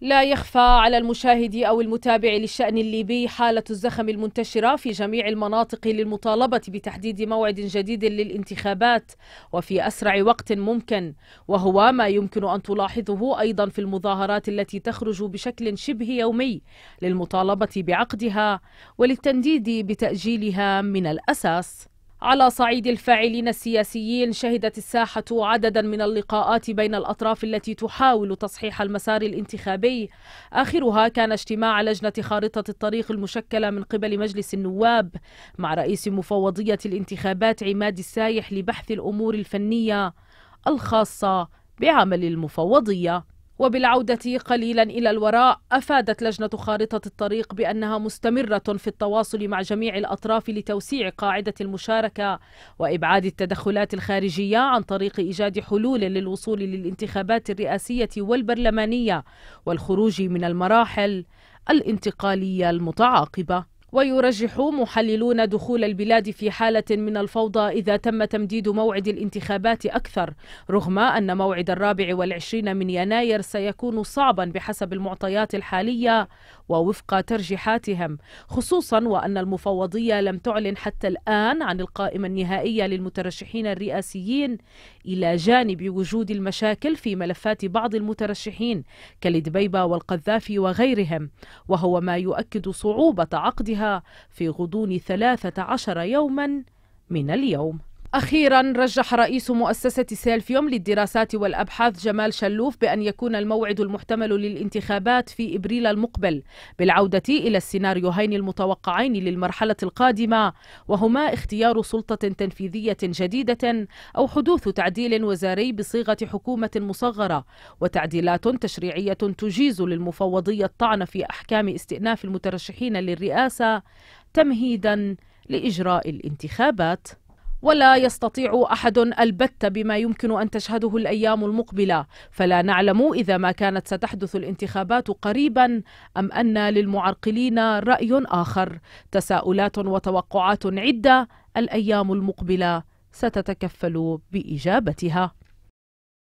لا يخفى على المشاهد أو المتابع للشأن الليبي حالة الزخم المنتشرة في جميع المناطق للمطالبة بتحديد موعد جديد للانتخابات وفي أسرع وقت ممكن وهو ما يمكن أن تلاحظه أيضا في المظاهرات التي تخرج بشكل شبه يومي للمطالبة بعقدها وللتنديد بتأجيلها من الأساس على صعيد الفاعلين السياسيين شهدت الساحة عددا من اللقاءات بين الأطراف التي تحاول تصحيح المسار الانتخابي آخرها كان اجتماع لجنة خارطة الطريق المشكلة من قبل مجلس النواب مع رئيس مفوضية الانتخابات عماد السايح لبحث الأمور الفنية الخاصة بعمل المفوضية وبالعودة قليلا إلى الوراء أفادت لجنة خارطة الطريق بأنها مستمرة في التواصل مع جميع الأطراف لتوسيع قاعدة المشاركة وإبعاد التدخلات الخارجية عن طريق إيجاد حلول للوصول للانتخابات الرئاسية والبرلمانية والخروج من المراحل الانتقالية المتعاقبة ويرجح محللون دخول البلاد في حالة من الفوضى إذا تم تمديد موعد الانتخابات أكثر رغم أن موعد الرابع والعشرين من يناير سيكون صعبا بحسب المعطيات الحالية ووفق ترجيحاتهم خصوصا وأن المفوضية لم تعلن حتى الآن عن القائمة النهائية للمترشحين الرئاسيين إلى جانب وجود المشاكل في ملفات بعض المترشحين كالدبيبة والقذافي وغيرهم وهو ما يؤكد صعوبة عقد في غضون 13 يوما من اليوم أخيرا رجح رئيس مؤسسة سيلفيوم للدراسات والأبحاث جمال شلوف بأن يكون الموعد المحتمل للانتخابات في إبريل المقبل بالعودة إلى السيناريوهين المتوقعين للمرحلة القادمة وهما اختيار سلطة تنفيذية جديدة أو حدوث تعديل وزاري بصيغة حكومة مصغرة وتعديلات تشريعية تجيز للمفوضية الطعن في أحكام استئناف المترشحين للرئاسة تمهيدا لإجراء الانتخابات ولا يستطيع احد البت بما يمكن ان تشهده الايام المقبله فلا نعلم اذا ما كانت ستحدث الانتخابات قريبا ام ان للمعرقلين راي اخر تساؤلات وتوقعات عده الايام المقبله ستتكفل باجابتها